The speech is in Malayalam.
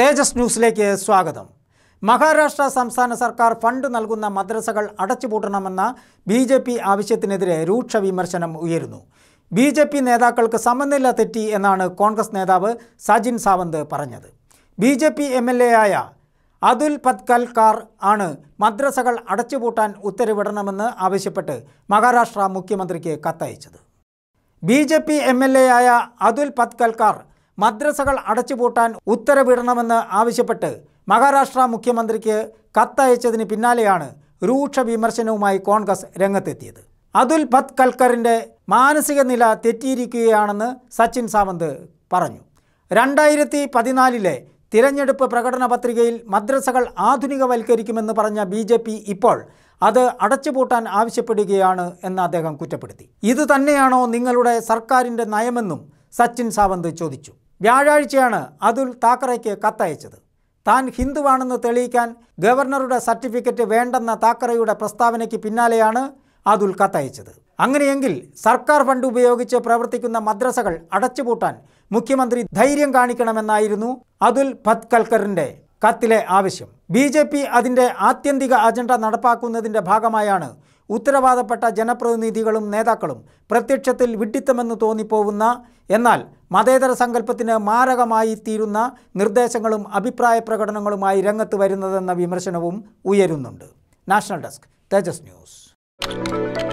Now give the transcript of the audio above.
തേജസ് ന്യൂസിലേക്ക് സ്വാഗതം മഹാരാഷ്ട്ര സംസ്ഥാന സർക്കാർ ഫണ്ട് നൽകുന്ന മദ്രസകൾ അടച്ചുപൂട്ടണമെന്ന ബി ജെ പി ആവശ്യത്തിനെതിരെ രൂക്ഷ വിമർശനം ഉയരുന്നു ബി ജെ പി നേതാക്കൾക്ക് സമനില തെറ്റി എന്നാണ് കോൺഗ്രസ് നേതാവ് സജിൻ സാവന്ത് പറഞ്ഞത് B J P M L A ആയ അതുൽ പത്കൽക്കാർ ആണ് മദ്രസകൾ അടച്ചുപൂട്ടാൻ ഉത്തരവിടണമെന്ന് ആവശ്യപ്പെട്ട് മഹാരാഷ്ട്ര മുഖ്യമന്ത്രിക്ക് കത്തയച്ചത് B J P M L A ആയ അതുൽ പത്കൽക്കാർ മദ്രസകൾ അടച്ചുപൂട്ടാൻ ഉത്തരവിടണമെന്ന് ആവശ്യപ്പെട്ട് മഹാരാഷ്ട്ര മുഖ്യമന്ത്രിക്ക് കത്തയച്ചതിന് പിന്നാലെയാണ് രൂക്ഷ വിമർശനവുമായി കോൺഗ്രസ് രംഗത്തെത്തിയത് അതുൽ ഭത് കൽക്കറിൻ്റെ മാനസിക നില തെറ്റിയിരിക്കുകയാണെന്ന് സച്ചിൻ സാവന്ത് പറഞ്ഞു രണ്ടായിരത്തി പതിനാലിലെ തിരഞ്ഞെടുപ്പ് പ്രകടന പത്രികയിൽ മദ്രസകൾ ആധുനികവൽക്കരിക്കുമെന്ന് പറഞ്ഞ ബി ജെ പി ഇപ്പോൾ അത് അടച്ചുപൂട്ടാൻ ആവശ്യപ്പെടുകയാണ് എന്ന് അദ്ദേഹം കുറ്റപ്പെടുത്തി ഇത് തന്നെയാണോ നിങ്ങളുടെ സർക്കാരിൻ്റെ നയമെന്നും സച്ചിൻ സാവന്ത് ചോദിച്ചു വ്യാഴാഴ്ചയാണ് അതുൽ താക്കറയ്ക്ക് കത്തയച്ചത് താൻ ഹിന്ദുവാണെന്ന് തെളിയിക്കാൻ ഗവർണറുടെ സർട്ടിഫിക്കറ്റ് വേണ്ടെന്ന താക്കറയുടെ പ്രസ്താവനയ്ക്ക് പിന്നാലെയാണ് അതുൽ കത്തയച്ചത് അങ്ങനെയെങ്കിൽ സർക്കാർ ഫണ്ട് ഉപയോഗിച്ച് പ്രവർത്തിക്കുന്ന മദ്രസകൾ അടച്ചുപൂട്ടാൻ മുഖ്യമന്ത്രി ധൈര്യം കാണിക്കണമെന്നായിരുന്നു അതുൽ ഭത്കൽക്കറിൻ്റെ കത്തിലെ ആവശ്യം ബി ജെ പി അതിൻ്റെ ആത്യന്തിക അജണ്ട നടപ്പാക്കുന്നതിൻ്റെ ഭാഗമായാണ് ഉത്തരവാദപ്പെട്ട ജനപ്രതിനിധികളും നേതാക്കളും പ്രത്യക്ഷത്തിൽ വിഡ്ഢിത്തമെന്ന് തോന്നിപ്പോകുന്ന എന്നാൽ മതേതര സങ്കല്പത്തിന് മാരകമായി തീരുന്ന നിർദ്ദേശങ്ങളും അഭിപ്രായ പ്രകടനങ്ങളുമായി രംഗത്ത് വരുന്നതെന്ന വിമർശനവും ഉയരുന്നുണ്ട് നാഷണൽ ഡെസ്ക് തേജസ് ന്യൂസ്